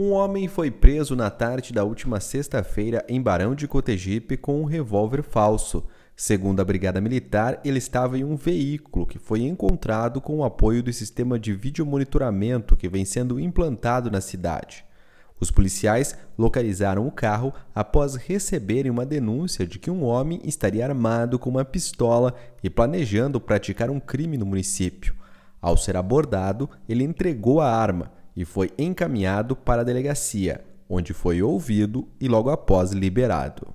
Um homem foi preso na tarde da última sexta-feira em Barão de Cotegipe com um revólver falso. Segundo a Brigada Militar, ele estava em um veículo que foi encontrado com o apoio do sistema de videomonitoramento que vem sendo implantado na cidade. Os policiais localizaram o carro após receberem uma denúncia de que um homem estaria armado com uma pistola e planejando praticar um crime no município. Ao ser abordado, ele entregou a arma, e foi encaminhado para a delegacia, onde foi ouvido e logo após liberado.